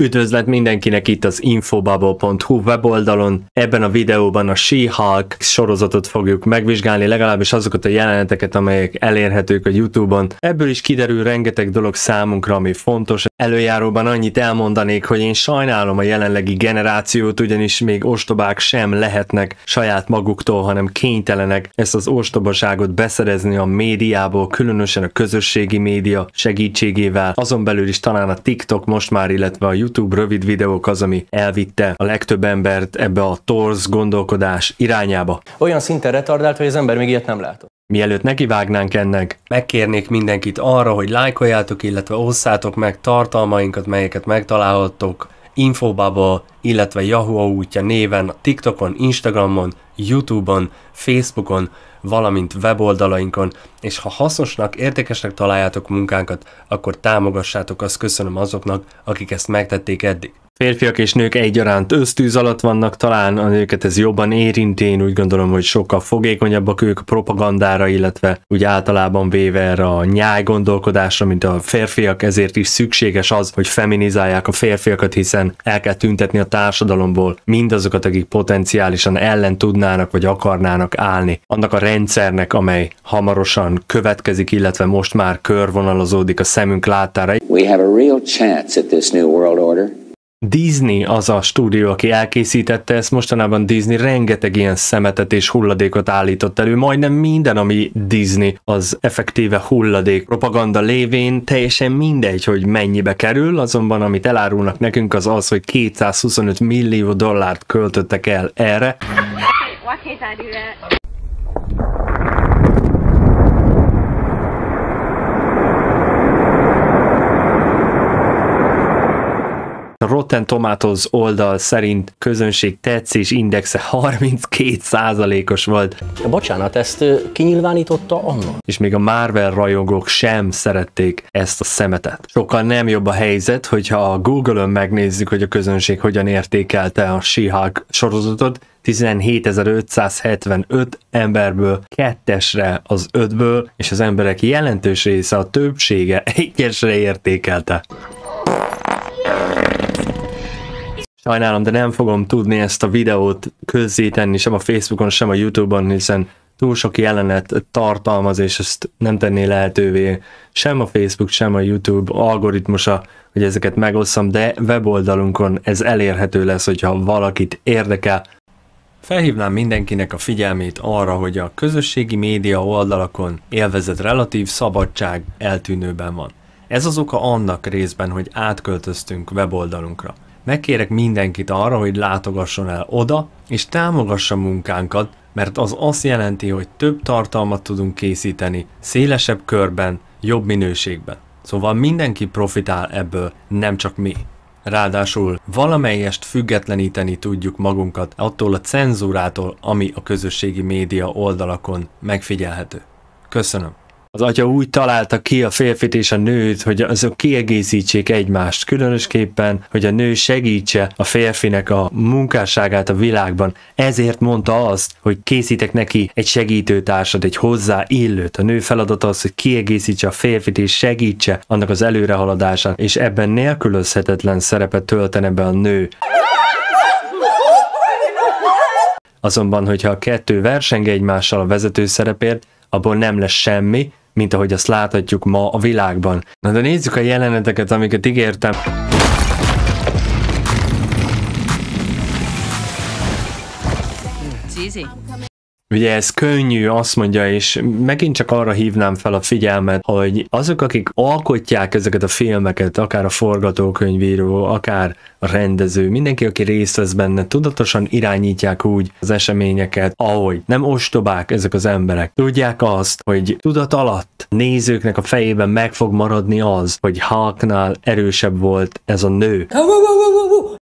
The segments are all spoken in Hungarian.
Üdvözlet mindenkinek itt az infobubble.hu weboldalon. Ebben a videóban a She-Hulk sorozatot fogjuk megvizsgálni, legalábbis azokat a jeleneteket, amelyek elérhetők a YouTube-on. Ebből is kiderül rengeteg dolog számunkra, ami fontos. Előjáróban annyit elmondanék, hogy én sajnálom a jelenlegi generációt, ugyanis még ostobák sem lehetnek saját maguktól, hanem kénytelenek ezt az ostobaságot beszerezni a médiából, különösen a közösségi média segítségével, azon belül is talán a TikTok most már, illetve a YouTube YouTube rövid videók az, ami elvitte a legtöbb embert ebbe a torz gondolkodás irányába. Olyan szinten retardált, hogy az ember még ilyet nem látott. Mielőtt nekivágnánk ennek, megkérnék mindenkit arra, hogy lájkoljátok, illetve osszátok meg tartalmainkat, melyeket megtalálhattok Infobubble, illetve Yahoo útja néven TikTokon, Instagramon, Youtube-on, Facebookon, valamint weboldalainkon, és ha hasznosnak, értékesnek találjátok munkánkat, akkor támogassátok, azt köszönöm azoknak, akik ezt megtették eddig férfiak és nők egyaránt ösztűz alatt vannak, talán a nőket ez jobban érinti, én úgy gondolom, hogy sokkal fogékonyabbak ők a propagandára, illetve úgy általában véve erre a nyáj gondolkodásra, mint a férfiak, ezért is szükséges az, hogy feminizálják a férfiakat, hiszen el kell tüntetni a társadalomból mindazokat, akik potenciálisan ellen tudnának vagy akarnának állni. Annak a rendszernek, amely hamarosan következik, illetve most már körvonalazódik a szemünk látára. We have a real chance at this new world order. Disney az a stúdió, aki elkészítette ezt, mostanában Disney rengeteg ilyen szemetet és hulladékot állított elő, majdnem minden, ami Disney, az effektíve hulladék propaganda lévén, teljesen mindegy, hogy mennyibe kerül, azonban amit elárulnak nekünk az az, hogy 225 millió dollárt költöttek el erre. Why can't I do that? A Rotten Tomatoes oldal szerint közönség tetszés indexe 32%-os volt. Bocsánat, ezt kinyilvánította Anna? És még a Marvel rajongók sem szerették ezt a szemetet. Sokkal nem jobb a helyzet, hogyha a Google-ön megnézzük, hogy a közönség hogyan értékelte a she sorozatot, 17.575 emberből kettesre az ötből, és az emberek jelentős része, a többsége egyesre értékelte. Sajnálom, de nem fogom tudni ezt a videót közzétenni sem a Facebookon, sem a Youtube-on, hiszen túl sok jelenet tartalmaz, és ezt nem tenné lehetővé sem a Facebook, sem a YouTube algoritmusa, hogy ezeket megosszam, de weboldalunkon ez elérhető lesz, hogyha valakit érdekel. Felhívnám mindenkinek a figyelmét arra, hogy a közösségi média oldalakon élvezett relatív szabadság eltűnőben van. Ez az oka annak részben, hogy átköltöztünk weboldalunkra. Megkérek mindenkit arra, hogy látogasson el oda, és támogassa munkánkat, mert az azt jelenti, hogy több tartalmat tudunk készíteni, szélesebb körben, jobb minőségben. Szóval mindenki profitál ebből, nem csak mi. Ráadásul valamelyest függetleníteni tudjuk magunkat attól a cenzúrától, ami a közösségi média oldalakon megfigyelhető. Köszönöm az atya úgy találta ki a férfit és a nőt, hogy azok kiegészítsék egymást, különösképpen, hogy a nő segítse a férfinek a munkásságát a világban. Ezért mondta azt, hogy készítek neki egy segítőtársat, egy hozzáillőt. A nő feladata az, hogy kiegészítse a férfit és segítse annak az előrehaladását, és ebben nélkülözhetetlen szerepet töltene be a nő. Azonban, hogyha a kettő verseng egymással a vezető szerepért, abból nem lesz semmi, mint ahogy azt láthatjuk ma a világban. Na de nézzük a jeleneteket, amiket ígértem. It's easy. Ugye ez könnyű, azt mondja, és megint csak arra hívnám fel a figyelmet, hogy azok, akik alkotják ezeket a filmeket, akár a forgatókönyvíró, akár a rendező, mindenki, aki részt vesz benne, tudatosan irányítják úgy az eseményeket, ahogy nem ostobák ezek az emberek. Tudják azt, hogy tudat alatt nézőknek a fejében meg fog maradni az, hogy Hulknál erősebb volt ez a nő.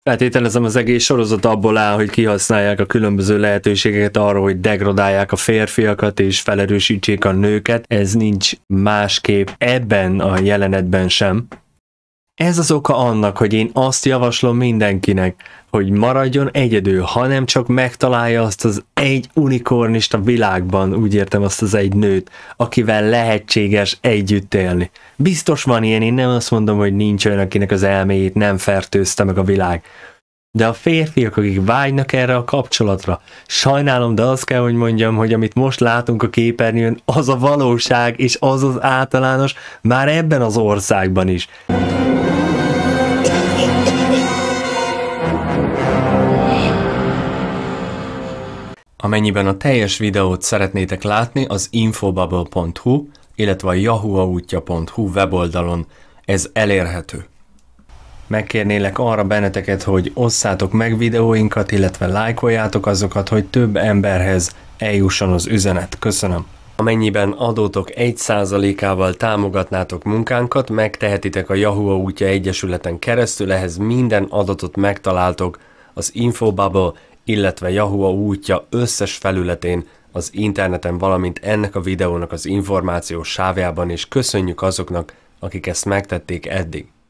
Feltételezem az egész sorozat abból áll, hogy kihasználják a különböző lehetőségeket arra, hogy degradálják a férfiakat és felerősítsék a nőket. Ez nincs másképp ebben a jelenetben sem. Ez az oka annak, hogy én azt javaslom mindenkinek, hogy maradjon egyedül, hanem csak megtalálja azt az egy unikornist a világban, úgy értem azt az egy nőt, akivel lehetséges együtt élni. Biztos van ilyen, én nem azt mondom, hogy nincs olyan, akinek az elméjét nem fertőzte meg a világ. De a férfiak, akik vágynak erre a kapcsolatra, sajnálom, de azt kell, hogy mondjam, hogy amit most látunk a képernyőn, az a valóság, és az az általános már ebben az országban is. Amennyiben a teljes videót szeretnétek látni, az infobubble.hu, illetve a yahuaútja.hu weboldalon ez elérhető. Megkérnélek arra benneteket, hogy osszátok meg videóinkat, illetve lájkoljátok azokat, hogy több emberhez eljusson az üzenet. Köszönöm! Amennyiben adótok 1%-ával támogatnátok munkánkat, megtehetitek a Yahoo útja egyesületen keresztül, ehhez minden adatot megtaláltok az Infobubble illetve Yahoo útja összes felületén az interneten, valamint ennek a videónak az információs sávjában, és köszönjük azoknak, akik ezt megtették eddig.